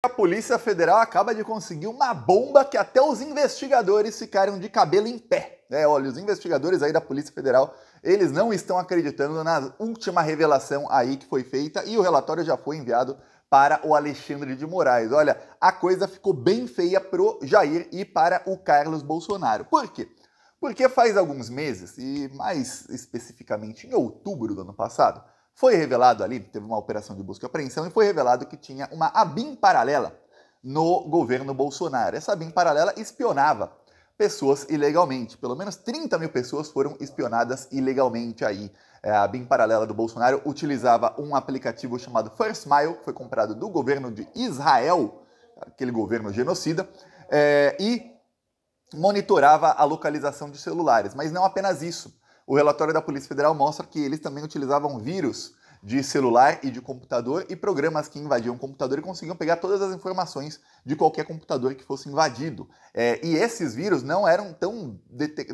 A Polícia Federal acaba de conseguir uma bomba que até os investigadores ficaram de cabelo em pé. É, olha, os investigadores aí da Polícia Federal, eles não estão acreditando na última revelação aí que foi feita e o relatório já foi enviado para o Alexandre de Moraes. Olha, a coisa ficou bem feia pro Jair e para o Carlos Bolsonaro. Por quê? Porque faz alguns meses, e mais especificamente em outubro do ano passado, foi revelado ali, teve uma operação de busca e apreensão, e foi revelado que tinha uma ABIN paralela no governo Bolsonaro. Essa ABIN paralela espionava pessoas ilegalmente. Pelo menos 30 mil pessoas foram espionadas ilegalmente aí. É, a abin paralela do Bolsonaro utilizava um aplicativo chamado First Mile, que foi comprado do governo de Israel, aquele governo genocida, é, e monitorava a localização de celulares. Mas não apenas isso. O relatório da Polícia Federal mostra que eles também utilizavam vírus de celular e de computador e programas que invadiam o computador e conseguiam pegar todas as informações de qualquer computador que fosse invadido. É, e esses vírus não eram tão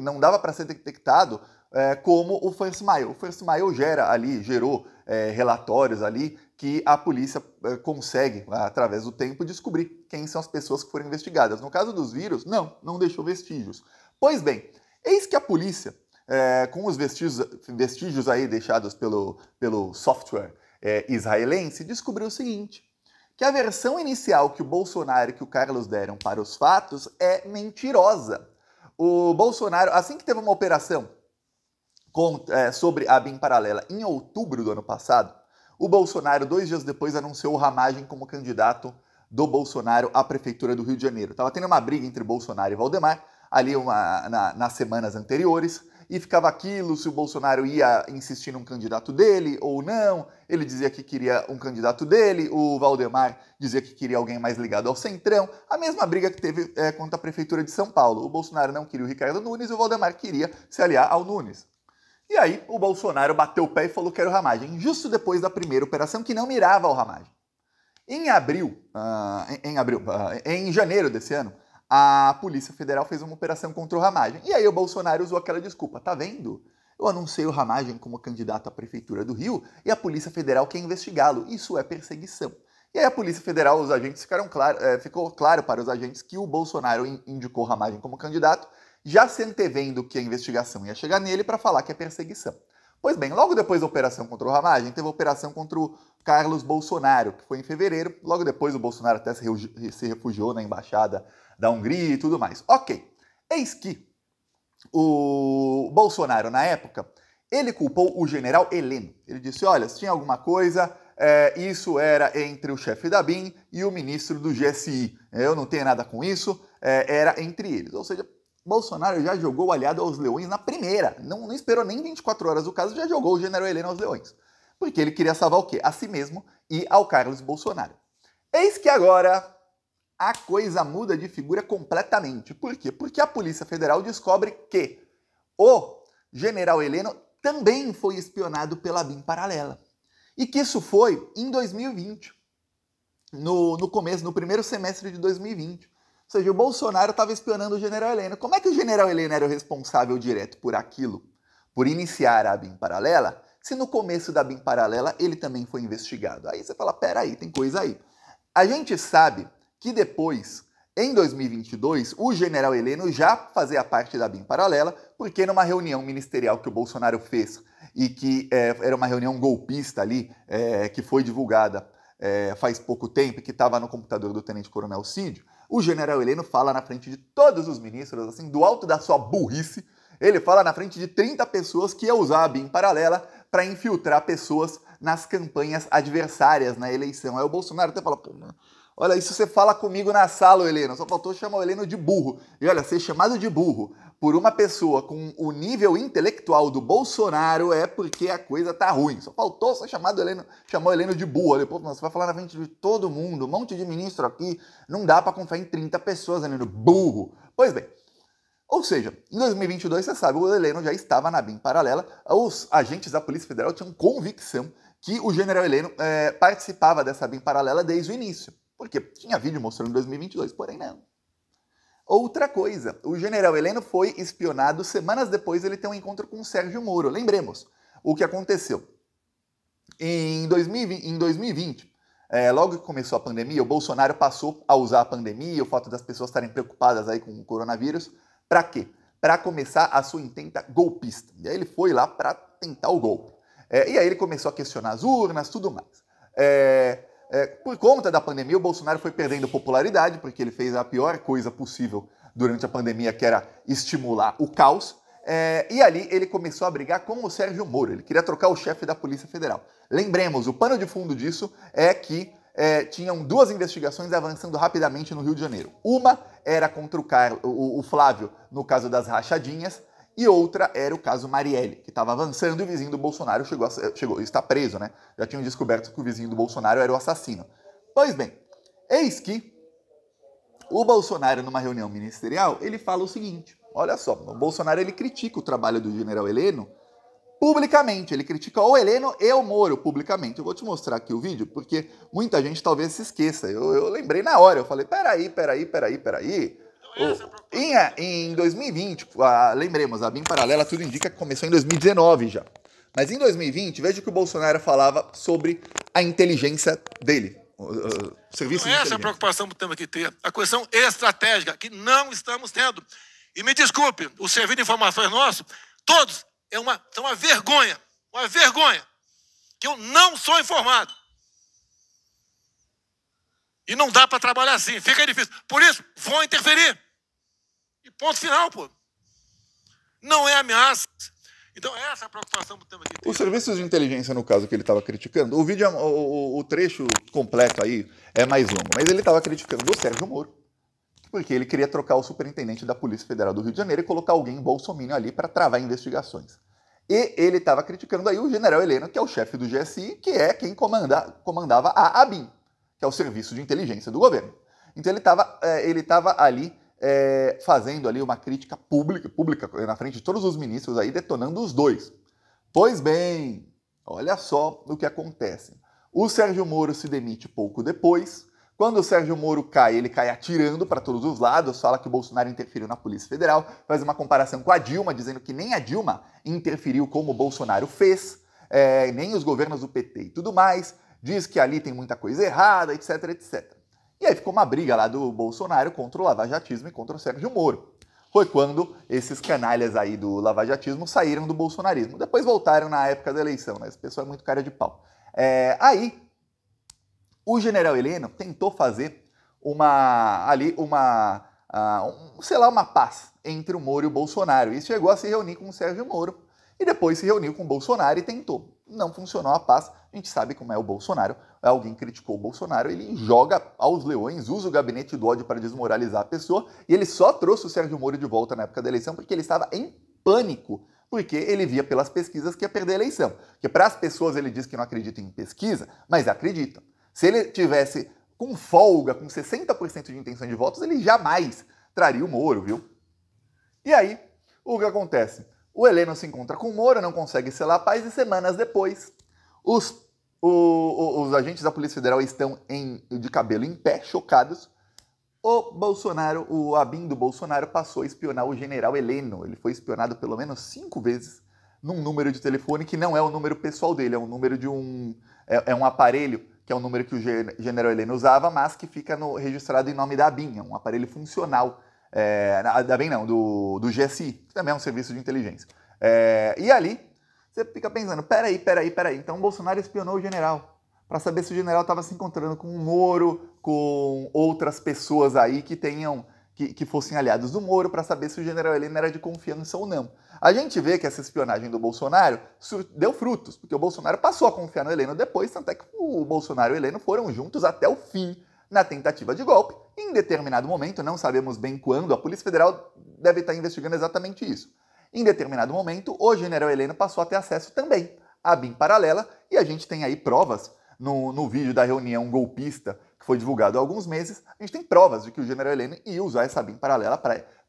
não dava para ser detectado é, como o Mile. O FirstMile gera ali, gerou é, relatórios ali que a polícia é, consegue, através do tempo, descobrir quem são as pessoas que foram investigadas. No caso dos vírus, não, não deixou vestígios. Pois bem, eis que a polícia é, com os vestígios, vestígios aí deixados pelo, pelo software é, israelense, descobriu o seguinte, que a versão inicial que o Bolsonaro e que o Carlos deram para os fatos é mentirosa. O Bolsonaro, assim que teve uma operação com, é, sobre a BIM paralela em outubro do ano passado, o Bolsonaro, dois dias depois, anunciou o Ramagem como candidato do Bolsonaro à Prefeitura do Rio de Janeiro. Estava tendo uma briga entre Bolsonaro e Valdemar, ali uma, na, nas semanas anteriores e ficava aquilo se o Bolsonaro ia insistir num candidato dele ou não. Ele dizia que queria um candidato dele, o Valdemar dizia que queria alguém mais ligado ao Centrão. A mesma briga que teve é, contra a Prefeitura de São Paulo. O Bolsonaro não queria o Ricardo Nunes e o Valdemar queria se aliar ao Nunes. E aí o Bolsonaro bateu o pé e falou que era o Ramagem, justo depois da primeira operação que não mirava ao Ramagem. Em abril, uh, em, abril uh, em janeiro desse ano, a Polícia Federal fez uma operação contra o Ramagem. E aí o Bolsonaro usou aquela desculpa, tá vendo? Eu anunciei o Ramagem como candidato à Prefeitura do Rio e a Polícia Federal quer investigá-lo. Isso é perseguição. E aí a Polícia Federal, os agentes ficaram claro, é, ficou claro para os agentes que o Bolsonaro indicou o Ramagem como candidato, já se antevendo que a investigação ia chegar nele para falar que é perseguição. Pois bem, logo depois da operação contra o Ramagem, teve a operação contra o Carlos Bolsonaro, que foi em fevereiro. Logo depois, o Bolsonaro até se refugiou na embaixada da Hungria e tudo mais. Ok, eis que o Bolsonaro, na época, ele culpou o general Heleno. Ele disse: olha, se tinha alguma coisa. É, isso era entre o chefe da BIM e o ministro do GSI. Eu não tenho nada com isso, é, era entre eles. Ou seja, Bolsonaro já jogou o aliado aos leões na primeira. Não, não esperou nem 24 horas o caso, já jogou o general Helena aos leões. Porque ele queria salvar o quê? A si mesmo e ao Carlos Bolsonaro. Eis que agora a coisa muda de figura completamente. Por quê? Porque a Polícia Federal descobre que o general Heleno também foi espionado pela BIM paralela. E que isso foi em 2020. No, no começo, no primeiro semestre de 2020. Ou seja, o Bolsonaro estava espionando o general Heleno. Como é que o general Heleno era o responsável direto por aquilo? Por iniciar a BIM paralela? Se no começo da BIM paralela ele também foi investigado. Aí você fala, peraí, tem coisa aí. A gente sabe que depois, em 2022, o general Heleno já fazia parte da BIM paralela, porque numa reunião ministerial que o Bolsonaro fez e que é, era uma reunião golpista ali, é, que foi divulgada é, faz pouco tempo que estava no computador do tenente-coronel Cídio, o general Heleno fala na frente de todos os ministros, assim, do alto da sua burrice, ele fala na frente de 30 pessoas que ia usar a BIM paralela para infiltrar pessoas nas campanhas adversárias na eleição. Aí o Bolsonaro até fala, pô, mano, Olha, isso você fala comigo na sala, Heleno. Só faltou chamar o Heleno de burro. E olha, ser chamado de burro por uma pessoa com o nível intelectual do Bolsonaro é porque a coisa tá ruim. Só faltou ser chamado Heleno, chamou o Heleno de burro. Olha, pô, você vai falar na frente de todo mundo, um monte de ministro aqui. Não dá para confiar em 30 pessoas, Heleno. Burro. Pois bem. Ou seja, em 2022, você sabe, o Heleno já estava na BIM paralela. Os agentes da Polícia Federal tinham convicção que o general Heleno é, participava dessa BIM paralela desde o início. Porque tinha vídeo mostrando 2022, porém não. Outra coisa, o general Heleno foi espionado semanas depois ele ter um encontro com o Sérgio Moro. Lembremos o que aconteceu. Em 2020, em 2020 é, logo que começou a pandemia, o Bolsonaro passou a usar a pandemia, o fato das pessoas estarem preocupadas aí com o coronavírus, para quê? Para começar a sua intenta golpista. E aí ele foi lá para tentar o golpe. É, e aí ele começou a questionar as urnas, tudo mais. É, é, por conta da pandemia, o Bolsonaro foi perdendo popularidade, porque ele fez a pior coisa possível durante a pandemia, que era estimular o caos. É, e ali ele começou a brigar com o Sérgio Moro. Ele queria trocar o chefe da Polícia Federal. Lembremos, o pano de fundo disso é que é, tinham duas investigações avançando rapidamente no Rio de Janeiro. Uma era contra o, o, o Flávio, no caso das rachadinhas, e outra era o caso Marielle, que estava avançando e o vizinho do Bolsonaro chegou, a, chegou está preso, né? Já tinham descoberto que o vizinho do Bolsonaro era o assassino. Pois bem, eis que o Bolsonaro, numa reunião ministerial, ele fala o seguinte: olha só, o Bolsonaro ele critica o trabalho do general Heleno publicamente. Ele critica o Heleno e o Moro publicamente. Eu vou te mostrar aqui o vídeo, porque muita gente talvez se esqueça. Eu, eu lembrei na hora, eu falei: peraí, peraí, peraí, peraí em, é, em 2020, tipo, a, lembremos, a BIM paralela tudo indica que começou em 2019 já. Mas em 2020, veja o que o Bolsonaro falava sobre a inteligência dele. O, o, serviço então, essa é a preocupação que temos que ter. A questão estratégica, que não estamos tendo. E me desculpe, o serviço de informações nosso, todos, é uma, é uma vergonha. Uma vergonha. Que eu não sou informado. E não dá para trabalhar assim, fica difícil. Por isso, vou interferir. Ponto final, pô. Não é ameaça. Então, essa é a preocupação que temos aqui. Os serviços de inteligência, no caso, que ele estava criticando, o vídeo, o, o, trecho completo aí é mais longo, mas ele estava criticando o Sérgio Moro, porque ele queria trocar o superintendente da Polícia Federal do Rio de Janeiro e colocar alguém Bolsonaro ali para travar investigações. E ele estava criticando aí o general Heleno, que é o chefe do GSI, que é quem comanda, comandava a ABIN, que é o serviço de inteligência do governo. Então ele estava é, ele ali é, fazendo ali uma crítica pública, pública eh, na frente de todos os ministros aí, detonando os dois. Pois bem, olha só o que acontece. O Sérgio Moro se demite pouco depois. Quando o Sérgio Moro cai, ele cai atirando para todos os lados, fala que o Bolsonaro interferiu na Polícia Federal, faz uma comparação com a Dilma, dizendo que nem a Dilma interferiu como o Bolsonaro fez, é, nem os governos do PT e tudo mais, diz que ali tem muita coisa errada, etc, etc. E aí ficou uma briga lá do Bolsonaro contra o lavajatismo e contra o Sérgio Moro. Foi quando esses canalhas aí do lavajatismo saíram do bolsonarismo. Depois voltaram na época da eleição, né? Esse pessoal é muito cara de pau. É, aí, o general Heleno tentou fazer uma, ali, uma, uh, um, sei lá, uma paz entre o Moro e o Bolsonaro. E chegou a se reunir com o Sérgio Moro. E depois se reuniu com o Bolsonaro e tentou não funcionou a paz. A gente sabe como é o Bolsonaro. É alguém criticou o Bolsonaro, ele joga aos leões, usa o gabinete do ódio para desmoralizar a pessoa. E ele só trouxe o Sérgio Moro de volta na época da eleição porque ele estava em pânico. Porque ele via pelas pesquisas que ia perder a eleição. Que para as pessoas ele diz que não acredita em pesquisa, mas acreditam. Se ele tivesse com folga, com 60% de intenção de votos, ele jamais traria o Moro, viu? E aí, o que acontece? O Heleno se encontra com o Moro, não consegue selar a paz e semanas depois, os, o, o, os agentes da Polícia Federal estão em, de cabelo em pé, chocados. O Bolsonaro, o Abin do Bolsonaro, passou a espionar o general Heleno. Ele foi espionado pelo menos cinco vezes num número de telefone que não é o número pessoal dele, é um número de um. É, é um aparelho, que é o um número que o general Heleno usava, mas que fica no, registrado em nome da Abin, é um aparelho funcional é, da bem não, do, do GSI, que também é um serviço de inteligência. É, e ali, você fica pensando, peraí, peraí, peraí. Então o Bolsonaro espionou o general para saber se o general estava se encontrando com o Moro, com outras pessoas aí que tenham que, que, fossem aliados do Moro para saber se o general Heleno era de confiança ou não. A gente vê que essa espionagem do Bolsonaro deu frutos, porque o Bolsonaro passou a confiar no Heleno depois, tanto é que o Bolsonaro e o Heleno foram juntos até o fim na tentativa de golpe, determinado momento, não sabemos bem quando, a Polícia Federal deve estar investigando exatamente isso. Em determinado momento, o general Heleno passou a ter acesso também à BIM paralela, e a gente tem aí provas no, no vídeo da reunião golpista que foi divulgado há alguns meses, a gente tem provas de que o general Heleno ia usar essa BIM paralela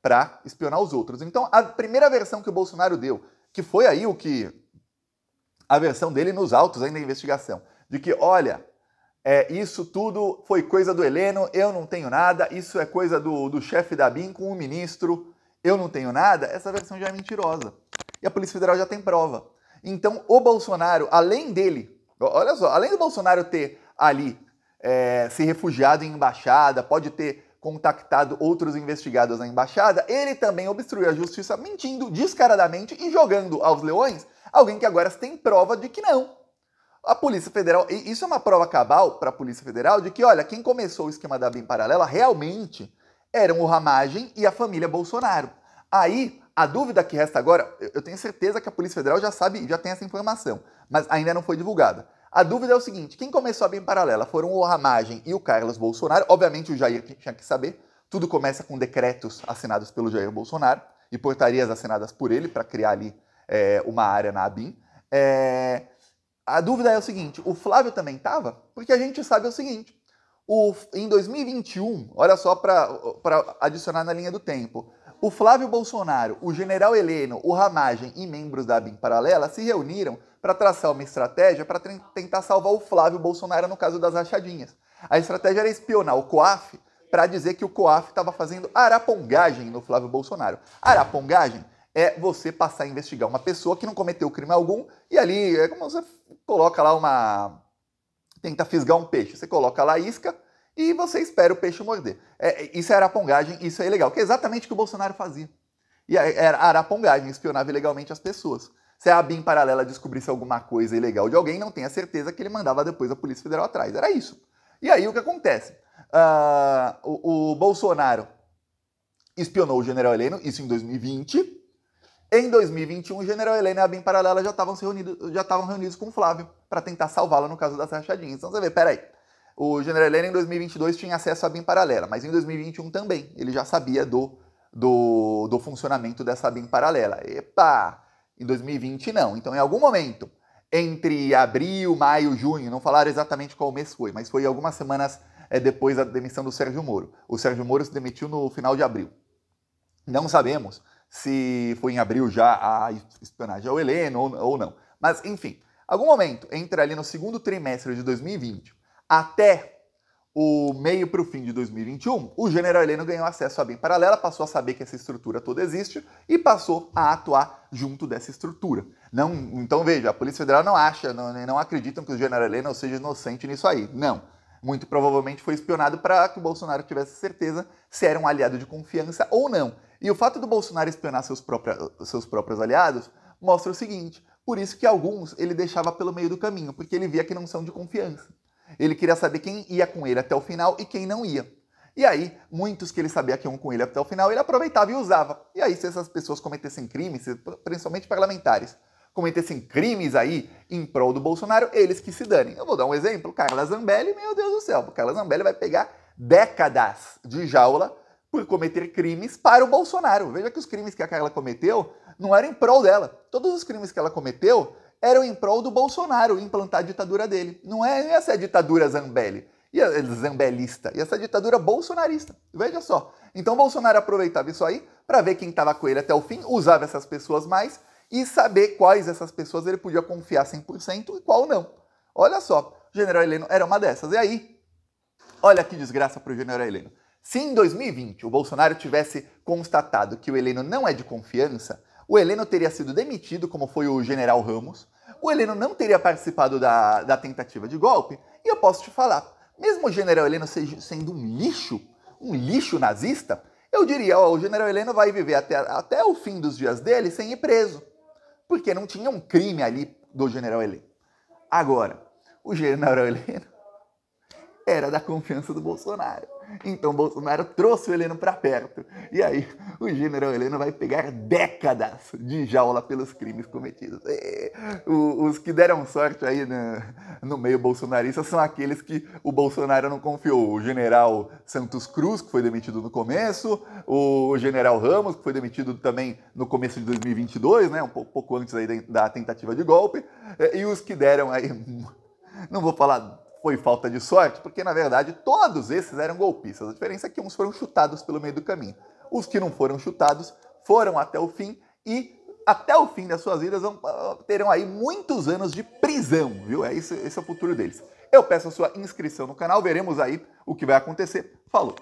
para espionar os outros. Então, a primeira versão que o Bolsonaro deu, que foi aí o que. a versão dele nos autos ainda da é investigação, de que, olha, é, isso tudo foi coisa do Heleno, eu não tenho nada, isso é coisa do, do chefe da BIM com o ministro, eu não tenho nada, essa versão já é mentirosa. E a Polícia Federal já tem prova. Então, o Bolsonaro, além dele, olha só, além do Bolsonaro ter ali é, se refugiado em embaixada, pode ter contactado outros investigados na embaixada, ele também obstruiu a justiça mentindo descaradamente e jogando aos leões alguém que agora tem prova de que não, a Polícia Federal, isso é uma prova cabal para a Polícia Federal de que, olha, quem começou o esquema da BIM paralela realmente eram o Ramagem e a família Bolsonaro. Aí, a dúvida que resta agora, eu tenho certeza que a Polícia Federal já sabe, já tem essa informação, mas ainda não foi divulgada. A dúvida é o seguinte: quem começou a BIM paralela foram o Ramagem e o Carlos Bolsonaro. Obviamente, o Jair tinha que saber. Tudo começa com decretos assinados pelo Jair Bolsonaro e portarias assinadas por ele para criar ali é, uma área na ABIN. É, a dúvida é o seguinte: o Flávio também estava? Porque a gente sabe o seguinte: o, em 2021, olha só para adicionar na linha do tempo, o Flávio Bolsonaro, o general Heleno, o Ramagem e membros da BIM Paralela se reuniram para traçar uma estratégia para tentar salvar o Flávio Bolsonaro no caso das rachadinhas. A estratégia era espionar o COAF para dizer que o COAF estava fazendo arapongagem no Flávio Bolsonaro. Arapongagem é você passar a investigar uma pessoa que não cometeu crime algum e ali é como você coloca lá uma. tenta fisgar um peixe. Você coloca lá a isca e você espera o peixe morder. É, isso é arapongagem, isso é ilegal, que é exatamente o que o Bolsonaro fazia. E era arapongagem, espionava ilegalmente as pessoas. Se a ABIN paralela descobrisse alguma coisa ilegal de alguém, não tenha certeza que ele mandava depois a Polícia Federal atrás. Era isso. E aí o que acontece? Uh, o, o Bolsonaro espionou o general Heleno, isso em 2020. Em 2021, o General Helena e a Bem Paralela já estavam reunidos, já estavam reunidos com o Flávio para tentar salvá-la no caso das rachadinhas. Então você vê, peraí. O General Helena em 2022 tinha acesso à Bem Paralela, mas em 2021 também. Ele já sabia do, do, do funcionamento dessa Bem Paralela. Epa! Em 2020 não. Então em algum momento, entre abril, maio, junho, não falaram exatamente qual mês foi, mas foi algumas semanas é, depois da demissão do Sérgio Moro. O Sérgio Moro se demitiu no final de abril. Não sabemos se foi em abril já a espionagem ao Heleno ou, ou não. Mas, enfim, algum momento entre ali no segundo trimestre de 2020 até o meio para o fim de 2021, o general Heleno ganhou acesso à bem paralela, passou a saber que essa estrutura toda existe e passou a atuar junto dessa estrutura. Não, então veja, a Polícia Federal não acha, não, não acreditam que o general Heleno seja inocente nisso aí. Não. Muito provavelmente foi espionado para que o Bolsonaro tivesse certeza se era um aliado de confiança ou não. E o fato do Bolsonaro espionar seus, próprios, seus próprios aliados mostra o seguinte: por isso que alguns ele deixava pelo meio do caminho, porque ele via que não são de confiança. Ele queria saber quem ia com ele até o final e quem não ia. E aí, muitos que ele sabia que iam com ele até o final, ele aproveitava e usava. E aí, se essas pessoas cometessem crimes, principalmente parlamentares, cometessem crimes aí em prol do Bolsonaro, eles que se danem. Eu vou dar um exemplo, Carla Zambelli, meu Deus do céu, Carla Zambelli vai pegar décadas de jaula por cometer crimes para o Bolsonaro. Veja que os crimes que a Carla cometeu não eram em prol dela. Todos os crimes que ela cometeu eram em prol do Bolsonaro, implantar a ditadura dele. Não é essa é a ditadura Zambelli, e a, zambelista, e essa ditadura bolsonarista. Veja só. Então Bolsonaro aproveitava isso aí para ver quem estava com ele até o fim, usava essas pessoas mais e saber quais dessas pessoas ele podia confiar 100% e qual não. Olha só, o general Heleno era uma dessas. E aí? Olha que desgraça para o general Heleno. Se em 2020 o Bolsonaro tivesse constatado que o Heleno não é de confiança, o Heleno teria sido demitido, como foi o general Ramos, o Heleno não teria participado da, da tentativa de golpe, e eu posso te falar, mesmo o general Heleno sendo um lixo, um lixo nazista, eu diria, ó, o general Heleno vai viver até, até o fim dos dias dele sem ir preso porque não tinha um crime ali do general Heleno. Agora, o general Heleno era da confiança do Bolsonaro. Então Bolsonaro trouxe o Heleno para perto. E aí o general Heleno vai pegar décadas de jaula pelos crimes cometidos. E, os que deram sorte aí no, né, no meio bolsonarista são aqueles que o Bolsonaro não confiou. O general Santos Cruz, que foi demitido no começo, o general Ramos, que foi demitido também no começo de 2022, né, um pouco antes aí da tentativa de golpe, e os que deram aí, não vou falar foi falta de sorte, porque na verdade todos esses eram golpistas. A diferença é que uns foram chutados pelo meio do caminho. Os que não foram chutados foram até o fim e até o fim das suas vidas vão, ah, terão aí muitos anos de prisão, viu? É isso esse é o futuro deles. Eu peço a sua inscrição no canal, veremos aí o que vai acontecer. Falou!